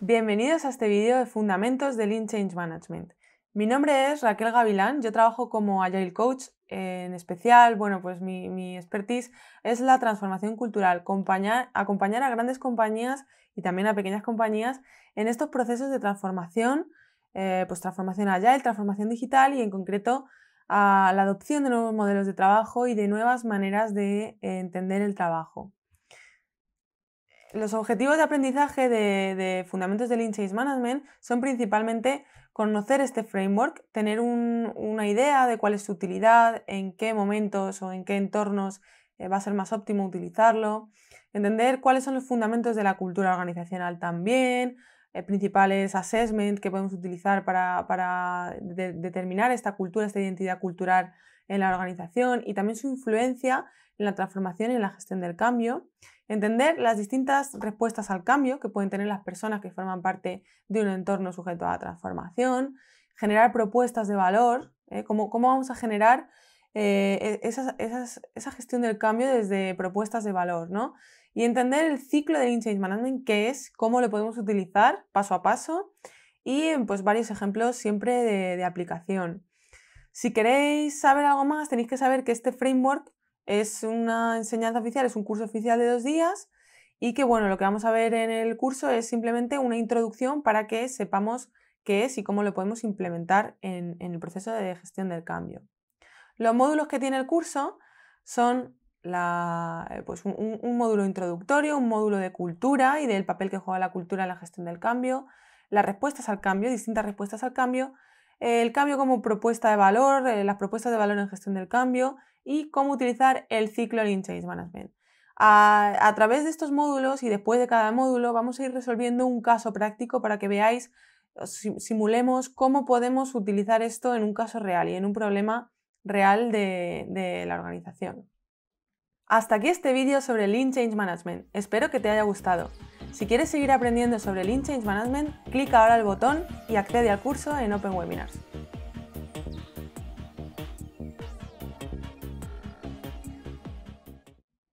Bienvenidos a este vídeo de Fundamentos del Lean Change Management. Mi nombre es Raquel Gavilán, yo trabajo como Agile Coach, en especial, bueno, pues mi, expertise es la transformación cultural, acompañar, a grandes compañías y también a pequeñas compañías en estos procesos de transformación, eh, pues transformación Agile, transformación digital y en concreto a la adopción de nuevos modelos de trabajo y de nuevas maneras de entender el trabajo. Los objetivos de aprendizaje de, Fundamentos del Lean Management son principalmente conocer este framework, tener una idea de cuál es su utilidad, en qué momentos o en qué entornos eh, va a ser más óptimo utilizarlo, entender cuáles son los fundamentos de la cultura organizacional también, eh, principales assessment que podemos utilizar para, determinar esta cultura, esta identidad cultural en la organización y también su influencia en la transformación y en la gestión del cambio. Entender las distintas respuestas al cambio que pueden tener las personas que forman parte de un entorno sujeto a la transformación. Generar propuestas de valor, eh, cómo vamos a generar eh, e, esa gestión del cambio desde propuestas de valor, ¿no? Y entender el ciclo de Change Management, qué es, cómo lo podemos utilizar paso a paso y pues varios ejemplos siempre de, aplicación. Si queréis saber algo más, tenéis que saber que este framework es una enseñanza oficial, es un curso oficial de dos días y que bueno, lo que vamos a ver en el curso es simplemente una introducción para que sepamos qué es y cómo lo podemos implementar en el proceso de gestión del cambio. Los módulos que tiene el curso son eh, pues un, módulo introductorio, un módulo de cultura y del papel que juega la cultura en la gestión del cambio, las respuestas al cambio, distintas respuestas al cambio, el cambio como propuesta de valor, eh, las propuestas de valor en gestión del cambio y cómo utilizar el ciclo Lean Change Management. A, a, través de estos módulos y después de cada módulo vamos a ir resolviendo un caso práctico para que veáis, simulemos cómo podemos utilizar esto en un caso real y en un problema real de, la organización. Hasta aquí este vídeo sobre Lean Change Management. Espero que te haya gustado. Si quieres seguir aprendiendo sobre Lean Change Management, clica ahora el botón y accede al curso en Open Webinars.